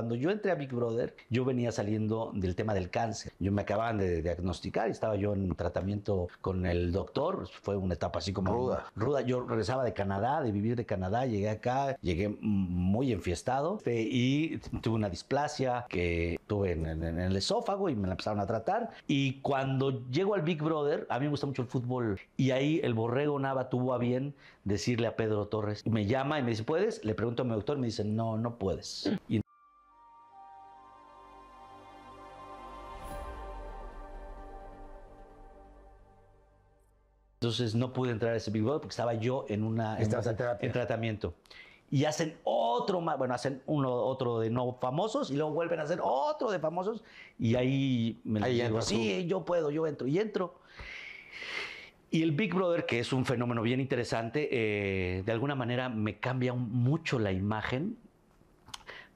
Cuando yo entré a Big Brother, yo venía saliendo del tema del cáncer. Yo me acababan de diagnosticar y estaba yo en tratamiento con el doctor. Fue una etapa así como ruda. Ruda. Yo regresaba de Canadá, de vivir de Canadá, llegué acá, llegué muy enfiestado eh, y tuve una displasia que tuve en, el esófago y me la empezaron a tratar. Y cuando llego al Big Brother, a mí me gusta mucho el fútbol y ahí el borrego Nava tuvo a bien decirle a Pedro Torres, me llama y me dice, ¿puedes? Le pregunto a mi doctor y me dice, no, no puedes. Y Entonces no pude entrar a ese Big Brother porque estaba yo en una en, tratamiento. Y hacen otro más, bueno, hacen uno otro de no famosos y luego vuelven a hacer otro de famosos y ahí me ahí digo, sí, yo puedo, yo entro y entro. Y el Big Brother, que es un fenómeno bien interesante, eh, de alguna manera me cambia mucho la imagen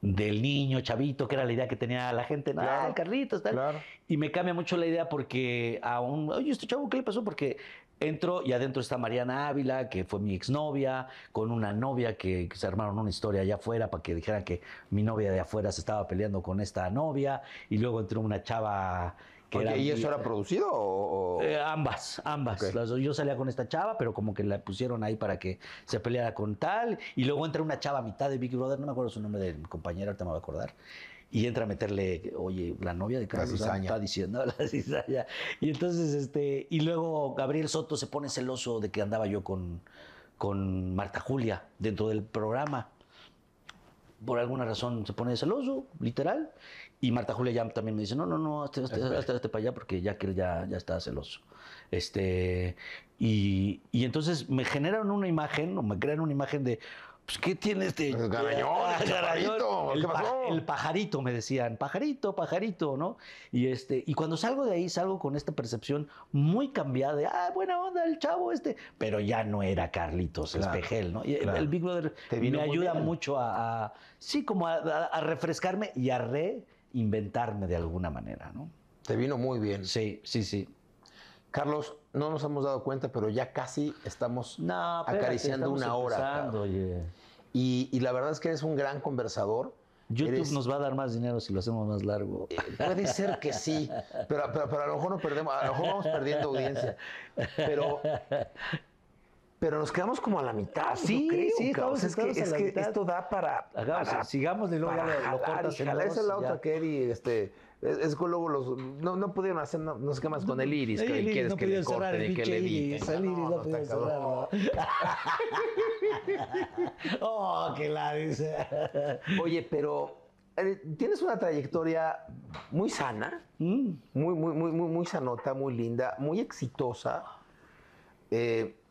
del niño chavito, que era la idea que tenía la gente, ah, Carlitos, tal. Y me cambia mucho la idea porque a un, oye, este chavo, ¿qué le pasó? Porque Entro y adentro está Mariana Ávila, que fue mi exnovia, con una novia que, se armaron una historia allá afuera para que dijeran que mi novia de afuera se estaba peleando con esta novia. Y luego entró una chava que era, ¿Y eso era eh, producido eh, ambas, ambas. yo salía con esta chava, pero como que la pusieron ahí para que se peleara con tal. Y luego entra una chava mitad de Big Brother, no me acuerdo su nombre de compañero, compañera, ahorita me voy a acordar y entra a meterle, oye, la novia de Carlos está diciendo la cizaña. Y entonces, este, y luego Gabriel Soto se pone celoso de que andaba yo con, con Marta Julia dentro del programa. Por alguna razón se pone celoso, literal. Y Marta Julia ya también me dice, no, no, no, hasta, para allá porque ya que él ya, ya está celoso. Este, y, y entonces me generan una imagen, o me crean una imagen de pues, ¿qué tiene este? El el, pajarito, me decían, pajarito, pajarito, ¿no? Y, este, y cuando salgo de ahí, salgo con esta percepción muy cambiada de, ah, buena onda el chavo este, pero ya no era Carlitos claro, Espejel, ¿no? el Big Brother me ayuda mucho a, sí, como a refrescarme y a reinventarme de alguna manera, ¿no? Te vino muy bien. Sí, sí, sí. Carlos, no nos hemos dado cuenta, pero ya casi estamos acariciando una hora. Y, la verdad es que eres un gran conversador. YouTube nos va a dar más dinero si lo hacemos más largo. Eh, puede ser que sí, pero, pero, a lo mejor no perdemos, a lo mejor vamos perdiendo audiencia. Pero, pero nos quedamos como a la mitad. Sí, creo, sí, estamos, es que, es que esto da para. para sigamos y luego lo, cortas en Esa es la otra, Kerry. Este, es, que luego los. No, no pudieron hacer no, sé qué más con el iris. que quieres no que le corten el y que le El iris no, no pudieron oh, que la dice. Oye, pero eh, tienes una trayectoria muy sana, mm. muy, muy, muy, muy, sanota, muy linda, muy exitosa. Eh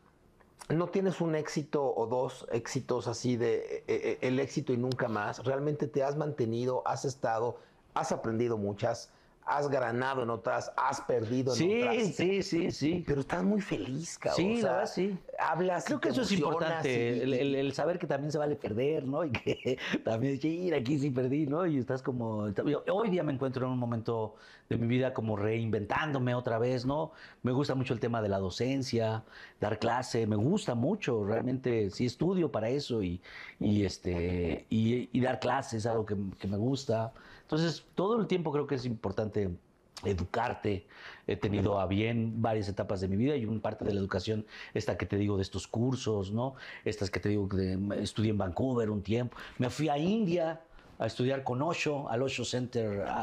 no tienes un éxito o dos éxitos así de eh, eh, el éxito y nunca más. Realmente te has mantenido, has estado, has aprendido muchas, has ganado en otras, has perdido en sí, otras. Sí, sí, sí. Pero estás muy feliz, cabrón. Sí, sí. Hablas. Creo que eso es importante, el, saber que también se vale perder, ¿no? Y que también, ir aquí sí perdí, ¿no? Y estás como. Hoy día me encuentro en un momento de mi vida como reinventándome otra vez, ¿no? Me gusta mucho el tema de la docencia, dar clase, me gusta mucho, realmente sí estudio para eso y, y este, y, dar clases, algo que me gusta entonces, todo el tiempo creo que es importante educarte. He tenido a bien varias etapas de mi vida y una parte de la educación, esta que te digo de estos cursos, ¿no? Estas que te digo que estudié en Vancouver un tiempo. Me fui a India a estudiar con Ocho al Ocho Center, a,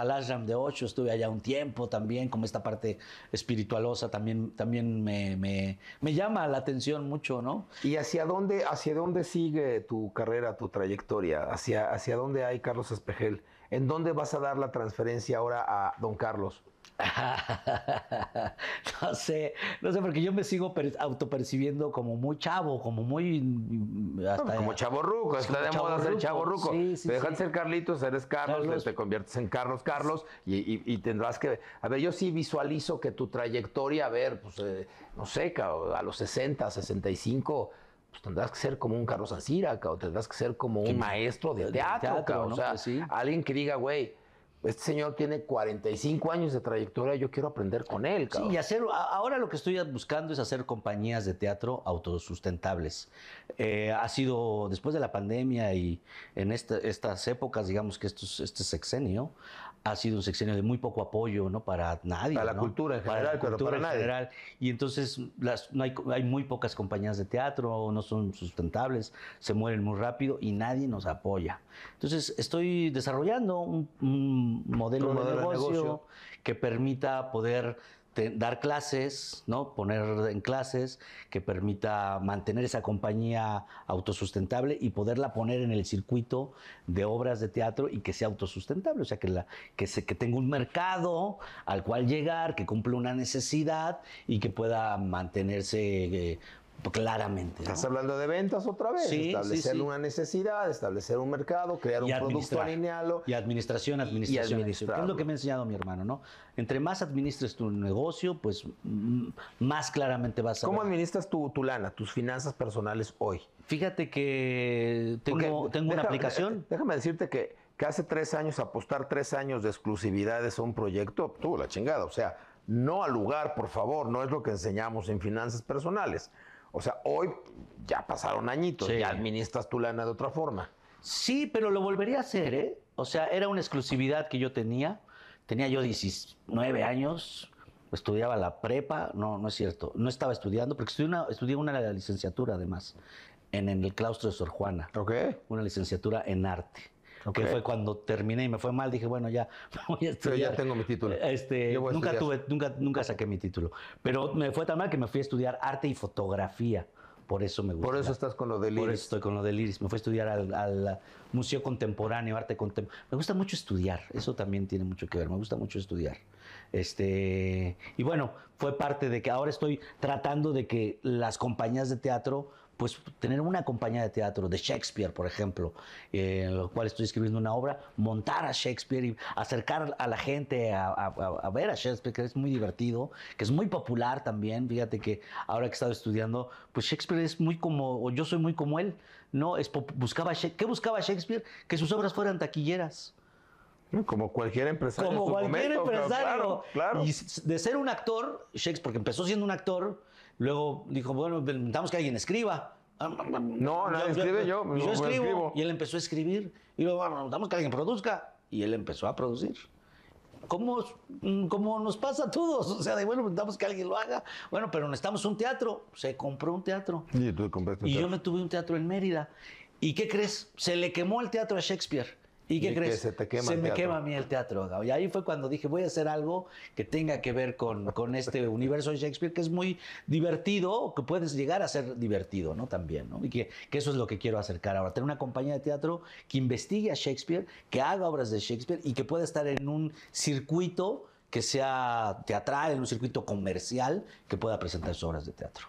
al, Ashram de Ocho estuve allá un tiempo también, como esta parte espiritualosa también, también me, me, llama la atención mucho, ¿no? ¿Y hacia dónde, hacia dónde sigue tu carrera, tu trayectoria? ¿Hacia, hacia dónde hay Carlos Espejel ¿En dónde vas a dar la transferencia ahora a don Carlos? no sé, no sé, porque yo me sigo autopercibiendo como muy chavo, como muy. Mm, hasta, como chavo ruco, está de moda ser chavo ruco. Sí, dejan ser Carlitos, eres Carlos, te conviertes en Carlos Carlos y, tendrás que. A ver, yo sí visualizo que tu trayectoria, a ver, pues, eh, no sé, a los 60, 65 pues tendrás que ser como un Carlos Asira, o tendrás que ser como un pues, maestro de teatro, pues alguien que diga, güey, este señor tiene 45 años de trayectoria, yo quiero aprender con él. Sí, y hacer, ahora lo que estoy buscando es hacer compañías de teatro autosustentables. Eh, ha sido, después de la pandemia y en estas épocas, digamos que este sexenio, ha sido un sexenio de muy poco apoyo, ¿no? Para nadie. Para la cultura en pero Y entonces las, no hay, hay, muy pocas compañías de teatro, no son sustentables, se mueren muy rápido y nadie nos apoya. Entonces estoy desarrollando un, modelo, de, negocio que permita poder dar clases, ¿no? poner en clases que permita mantener esa compañía autosustentable y poderla poner en el circuito de obras de teatro y que sea autosustentable, o sea, que, la, que, se, que tenga un mercado al cual llegar, que cumpla una necesidad y que pueda mantenerse eh, Claramente. Estás hablando de ventas otra vez. establecer una necesidad, establecer un mercado, crear un producto, lineal Y administración, administración. es lo que me ha enseñado mi hermano, ¿no? Entre más administres tu negocio, pues mm, más claramente vas a. ¿Cómo administras tu, lana, tus finanzas personales hoy? Fíjate que tengo, tengo una aplicación. Eh, déjame decirte que, hace tres años apostar tres años de exclusividades a un proyecto, tuvo la chingada. O sea, no al lugar, por favor, no es lo que enseñamos en finanzas personales. O sea, hoy ya pasaron añitos, ya administras tu lana de otra forma. Sí, pero lo volvería a hacer, ¿eh? O sea, era una exclusividad que yo tenía. Tenía yo 19 años, estudiaba la prepa, no, no es cierto, no estaba estudiando, porque estudié una, estudié una licenciatura además, en, en el claustro de Sor Juana. Ok. Una licenciatura en arte que fue cuando terminé y me fue mal, dije, bueno, ya voy a estudiar. Pero ya tengo mi título. Este, nunca tuve, nunca, nunca saqué mi título. Pero me fue tan mal que me fui a estudiar arte y fotografía. Por eso me gusta. Por eso estás con lo del Iris. Por eso estoy con lo del Iris. Me fui a estudiar al, Museo Contemporáneo, Arte Contemporáneo. Me gusta mucho estudiar. Eso también tiene mucho que ver. Me gusta mucho estudiar. Este, y bueno, fue parte de que ahora estoy tratando de que las compañías de teatro pues tener una compañía de teatro de Shakespeare, por ejemplo, eh, en lo cual estoy escribiendo una obra, montar a Shakespeare y acercar a la gente a, ver a Shakespeare, que es muy divertido, que es muy popular también. Fíjate que ahora que he estado estudiando, pues Shakespeare es muy como, o yo soy muy como él, ¿no? buscaba, ¿Qué buscaba Shakespeare? Que sus obras fueran taquilleras. Como cualquier empresario. Como cualquier empresario. Claro, Y de ser un actor, Shakespeare, porque empezó siendo un actor, luego dijo, bueno, pues, necesitamos que alguien escriba. Ah, ah, ah, no, nadie escribe yo. Yo, escribo, Y él empezó a escribir. Y luego, bueno, necesitamos que alguien produzca. Y él empezó a producir. Como, mm, como nos pasa a todos, o sea, de bueno, necesitamos que alguien lo haga. Bueno, pero necesitamos un teatro. Se compró un teatro. Y tú yo me tuve un teatro en Mérida. ¿Y qué crees? Se le quemó el teatro a Shakespeare ¿Y qué crees? se, me quema a mí el teatro. Y ahí fue cuando dije, voy a hacer algo que tenga que ver con, este universo de Shakespeare, que es muy divertido, que puedes llegar a ser divertido, ¿no? También, ¿no? Y que, que, eso es lo que quiero acercar ahora. Tener una compañía de teatro que investigue a Shakespeare, que haga obras de Shakespeare y que pueda estar en un circuito que sea teatral, en un circuito comercial, que pueda presentar sus obras de teatro.